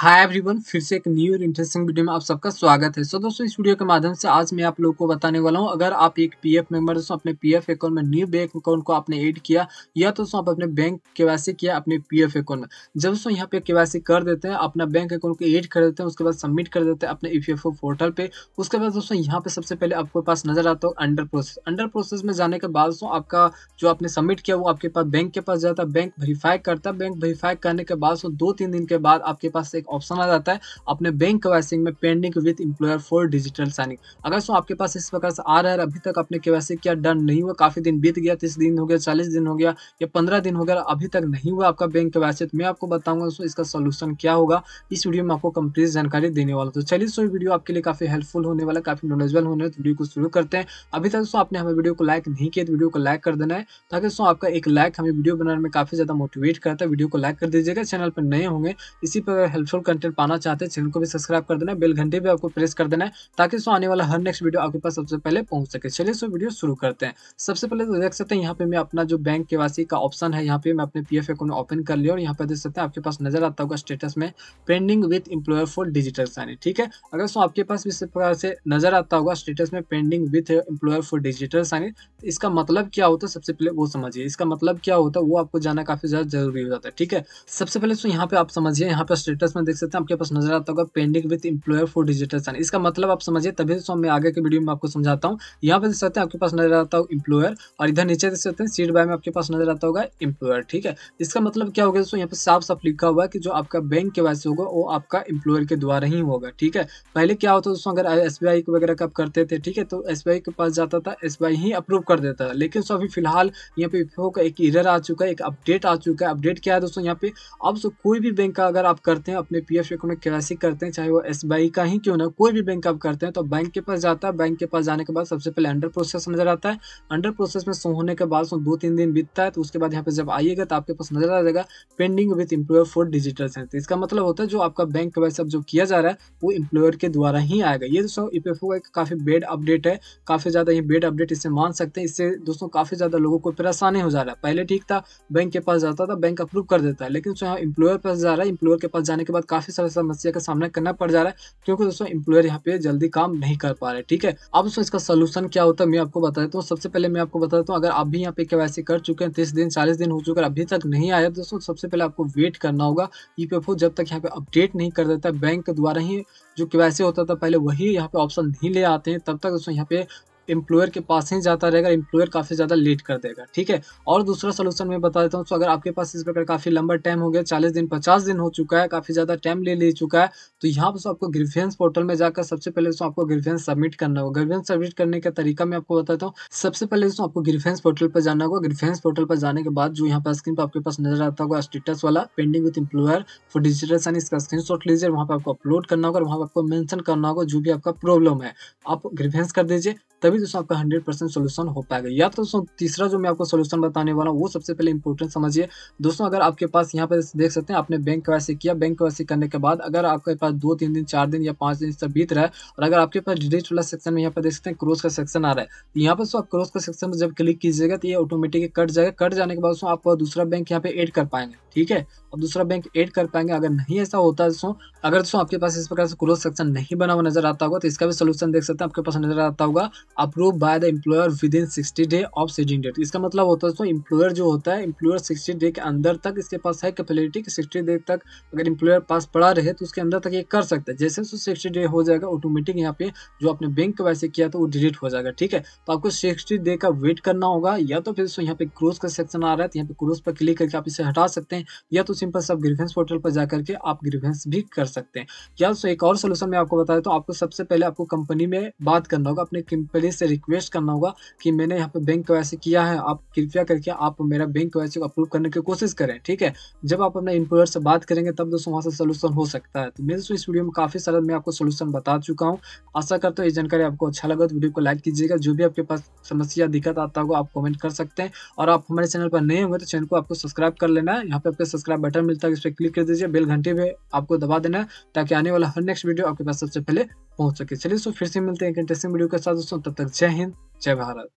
hi everyone फिर से एक न्यू और इंटरेस्टिंग वीडियो में आप सबका स्वागत है सो so, दोस्तों इस वीडियो के माध्यम से आज मैं आप लोगों को बताने वाला हूं अगर आप एक पीएफ मेंबर दोस्तों अपने पीएफ अकाउंट में न्यू बैंक अकाउंट को आपने ऐड किया या तो दोस्तों आप अपने बैंक के वैसे किया अपने पीएफ अकाउंट में जब दोस्तों यहाँ पे के कर देते हैं अपना बैंक अकाउंट को एड कर देते हैं उसके बाद सबमिट कर देते हैं अपने ई पोर्टल पर उसके बाद दोस्तों यहाँ पे सबसे पहले आपके पास नजर आता हो अंडर प्रोसेस अंडर प्रोसेस में जाने के बाद दोस्तों आपका जो आपने सबमिट किया वो आपके पास बैंक के पास जाता है बैंक वेरीफाई करता है बैंक वेरीफाई करने के बाद दो तीन दिन के बाद आपके पास एक ऑप्शन आ जाता है अपने बैंक केवाइसिंग में pending with employer for digital signing अगर सो आपके पास इस प्रकार से आ रहा है अभी तक आपने केवाइसी क्या डन नहीं हुआ काफी दिन बीत गया तीस दिन हो गया चालीस दिन हो गया या पंद्रह दिन हो गया अभी तक नहीं हुआ आपका बैंक केवाइसी तो मैं आपको बताऊंगा दोस्तों इसका सोल्यूशन क्या होगा इस वीडियो में आपको कंप्लीट जानकारी देने वाला तो चलिए सो वीडियो आपके लिए काफी हेल्पफुल होने वाला काफी नॉलेजबल होने वाला वीडियो तो को शुरू करते हैं अभी तक सो आपने हमें वीडियो को लाइक नहीं किया तो वीडियो को लाइक कर देना है ताकि सो आपका एक लाइक हमें वीडियो बनाने में काफी ज्यादा मोटिवेट करता है वीडियो को लाइक कर दीजिएगा चैनल पर नए होंगे इसी प्रकार हेल्पफुल यूजफुल कंटेंट पाना चाहते हैं चैनल को भी सब्सक्राइब कर देना बेल घंटे भी आपको प्रेस कर देना है ताकि सो आने वाला हर नेक्स्ट वीडियो आपके पास सबसे पहले पहुंच सके चलिए सो वीडियो शुरू करते हैं सबसे पहले तो देख सकते हैं यहाँ पे मैं अपना जो बैंक के का ऑप्शन है यहाँ पे मैं अपने पी अकाउंट ओपन कर लिया और यहाँ पे देख सकते हैं आपके पास नजर आता होगा स्टेटस में pending with employer for digital signing ठीक है अगर सो आपके पास इस प्रकार से नजर आता होगा स्टेटस में pending with employer for digital signing इसका मतलब क्या होता है सबसे पहले वो समझिए इसका मतलब क्या होता है वो आपको जाना काफी ज्यादा जरूरी हो जाता है ठीक है सबसे पहले सो तो यहाँ पे आप समझिए यहाँ पे स्टेटस में देख सकते हैं आपके पास नजर आता होगा pending with employer for digital sign इसका मतलब आप समझिए तभी तो मैं आगे के वीडियो में आपको समझाता हूँ यहाँ पे देख सकते हैं आपके पास नजर आता होगा इंप्लॉयर और इधर नीचे देख सकते हैं सीट बाय में आपके पास नजर आता होगा इंप्लॉयर ठीक है इसका मतलब क्या होगा दोस्तों यहाँ पे साफ साफ लिखा हुआ है कि जो आपका बैंक के वैसे होगा वो आपका इंप्लॉयर के द्वारा ही होगा ठीक है पहले क्या होता दोस्तों अगर एस वगैरह का आप करते थे ठीक है तो एस के पास जाता था एस ही अप्रूव कर देता था लेकिन सो अभी फिलहाल यहाँ पे का एक इरर आ चुका है एक अपडेट आ चुका है अपडेट क्या है दोस्तों यहाँ पे अब कोई भी बैंक का अगर आप करते हैं अपने अपने पी एफ अकाउंट में के करते हैं चाहे वो एस का ही क्यों ना कोई भी बैंक आप करते हैं तो बैंक के पास जाता है बैंक के पास जाने के बाद सबसे पहले अंडर प्रोसेस नजर आता है अंडर प्रोसेस में सो होने के बाद उसमें दो तीन दिन बीतता है तो उसके बाद यहाँ पे जब आइएगा तो आपके पास नजर आ जाएगा pending with employer for digital sense इसका मतलब होता है जो आपका बैंक का वैसे जो किया जा रहा है वो इम्प्लॉयर के द्वारा ही आएगा ये दोस्तों ई e का काफ़ी बेड अपडेट है काफ़ी ज़्यादा ये बेड अपडेट इसे मान सकते हैं इससे दोस्तों काफ़ी ज़्यादा लोगों को परेशानी हो जा रहा है पहले ठीक था बैंक के पास जाता था बैंक अप्रूव कर देता है लेकिन जो इम्प्लॉयर पास जा रहा है इम्प्लॉयर के पास जाने के बाद काफ़ी सारा समस्या का सामना करना पड़ जा रहा है क्योंकि दोस्तों इम्प्लॉयर यहाँ पे जल्दी काम नहीं कर पा रहे ठीक है अब दोस्तों इसका सोल्यूशन क्या होता है मैं आपको बता देता हूँ सबसे पहले मैं आपको बता देता हूँ अगर आप भी यहाँ पे के कर चुके हैं तीस दिन चालीस दिन हो चुके अभी तक नहीं आया दोस्तों सबसे पहले आपको वेट करना होगा ई e जब तक यहाँ पे अपडेट नहीं कर देता बैंक के द्वारा ही जो के होता था पहले वही यहाँ पे ऑप्शन नहीं ले आते हैं तब तक दोस्तों यहाँ पे एम्प्लॉयर के पास ही जाता रहेगा एम्प्लॉयर काफ़ी ज़्यादा लेट कर देगा ठीक है और दूसरा सोल्यूशन मैं बता देता हूँ तो अगर आपके पास इस प्रकार काफ़ी लंबा टाइम हो गया चालीस दिन पचास दिन हो चुका है काफ़ी ज़्यादा टाइम ले ले चुका है तो यहाँ पर तो आपको ग्रीफेंस पोर्टल में जाकर सबसे पहले दोस्तों आपको ग्रीफियंस सबमिट करना होगा ग्रीफियंस सबमिट करने का तरीका मैं आपको बताता हूँ सबसे पहले दोस्तों आपको ग्रीफेंस पोर्टल पर जाना होगा ग्रीफेंस पोर्टल पर जाने के बाद जो यहाँ पर स्क्रीन पर आपके पास नजर आता होगा स्टेटस वाला pending with employer for digital sign इसका स्क्रीन शॉट लीजिए वहाँ पर आपको अपलोड करना होगा और वहाँ पर आपको मैंशन करना होगा जो भी आपका प्रॉब्लम है आप ग्रीफेंस कर दीजिए तभी दोस्तों आपका हंड्रेड परसेंट सोल्यूशन हो पाएगा या तो दोस्तों तीसरा जो मैं आपको सोल्यूशन बताने वाला हूँ वो सबसे पहले इंपॉर्टेंट समझिए दोस्तों अगर आपके पास यहाँ पर देख सकते हैं आपने बैंक के किया बैंक के करने के बाद अगर आपके पास दो तीन दिन चार दिन या पाँच दिन तक बीत रहा है और अगर आपके पास डिटेल्स वाला सेक्शन में यहाँ पर देख सकते हैं क्रोस का सेक्शन आ रहा है तो यहाँ पर दोस्तों आप का सेक्शन में जब क्लिक कीजिएगा तो ये ऑटोमेटिक कट जाएगा कट जाने के बाद दोस्तों आप दूसरा बैंक यहाँ पे एड कर पाएंगे ठीक है और दूसरा बैंक ऐड कर पाएंगे अगर नहीं ऐसा होता है दोस्तों अगर दोस्तों आपके पास इस प्रकार से क्रोस सेक्शन नहीं बना हुआ नजर आता होगा तो इसका भी सोल्यूशन देख सकते हैं आपके पास नजर आता होगा approve by the employer within sixty day of सेजिंग डेट इसका मतलब होता है दोस्तों इम्प्लॉयर जो होता है इम्प्लॉयर सिक्सटी डे के अंदर तक इसके पास है कैपेबिलिटी कि सिक्सटी डे तक अगर इम्प्लॉयर पास पड़ा रहे तो उसके अंदर तक ये कर सकता है जैसे उसको सिक्सटी डे हो जाएगा ऑटोमेटिक यहाँ पे जो आपने बैंक का वैसे किया तो वो डिलीट हो जाएगा ठीक है तो आपको सिक्सटी डे का वेट करना होगा या तो फिर दोस्तों यहाँ पे क्रूज का सेक्शन आ रहा है तो यहाँ पे क्रूज पर क्लिक करके आप इसे हटा सकते हैं या तो सिंपल सब ग्रीफेंस पोर्टल पर जाकर के आप ग्रीफेंस भी कर सकते हैं या दोस्तों एक और सोल्यूशन मैं आपको बताया तो आपको सबसे पहले आपको कंपनी में बात करना होगा अपने पहले से रिक्वेस्ट करना होगा कि मैंने यहाँ पे बैंक के किया है आप कृपया करके आप मेरा बैंक के को अप्रूव करने की कोशिश करें ठीक है जब आप अपने इम्प्लॉयर से बात करेंगे तब दोस्तों वहाँ से सोल्यूशन हो सकता है तो मेरे दोस्तों इस वीडियो में काफ़ी सारा मैं आपको सोल्यूशन बता चुका हूँ आशा करता हूँ ये जानकारी आपको अच्छा लगा तो वीडियो को लाइक कीजिएगा जो भी आपके पास समस्या दिक्कत आता होगा आप कमेंट कर सकते हैं और आप हमारे चैनल पर नए होंगे तो चैनल को आपको सब्सक्राइब कर लेना है यहाँ पे आपको सब्सक्राइब बटन मिलता है इस पर क्लिक कर दीजिए बेल घंटे पे आपको दबा देना है ताकि आने वाला हर नेक्स्ट वीडियो आपके पास सबसे पहले पहुंच सके चलिए दोस्तों फिर से मिलते हैं एक इंटरेस्टिंग वीडियो के साथ दोस्तों तब तक जय हिंद जय भारत